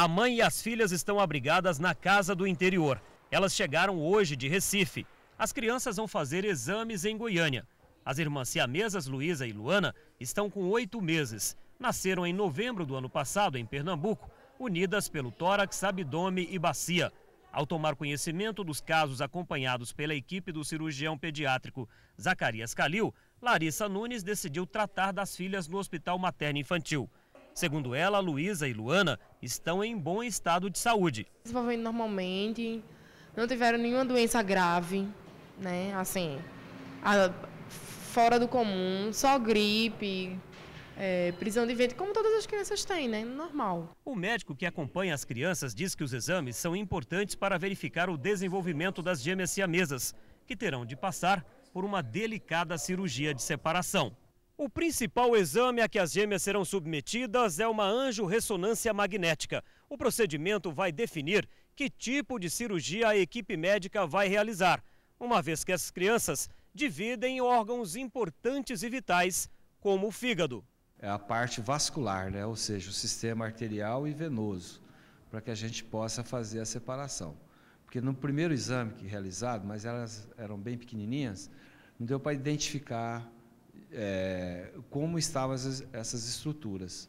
A mãe e as filhas estão abrigadas na casa do interior. Elas chegaram hoje de Recife. As crianças vão fazer exames em Goiânia. As irmãs siamesas Luísa e Luana estão com oito meses. Nasceram em novembro do ano passado em Pernambuco, unidas pelo tórax, abdômen e bacia. Ao tomar conhecimento dos casos acompanhados pela equipe do cirurgião pediátrico Zacarias Calil, Larissa Nunes decidiu tratar das filhas no Hospital Materno Infantil. Segundo ela, Luísa e Luana estão em bom estado de saúde. Desenvolvendo normalmente, não tiveram nenhuma doença grave, né? Assim, a, fora do comum, só gripe, é, prisão de ventre, como todas as crianças têm, né? Normal. O médico que acompanha as crianças diz que os exames são importantes para verificar o desenvolvimento das gêmeas siamesas, que terão de passar por uma delicada cirurgia de separação. O principal exame a que as gêmeas serão submetidas é uma ressonância magnética. O procedimento vai definir que tipo de cirurgia a equipe médica vai realizar, uma vez que as crianças dividem órgãos importantes e vitais, como o fígado. É a parte vascular, né? ou seja, o sistema arterial e venoso, para que a gente possa fazer a separação. Porque no primeiro exame que realizado, mas elas eram bem pequenininhas, não deu para identificar é, como estavam essas, essas estruturas.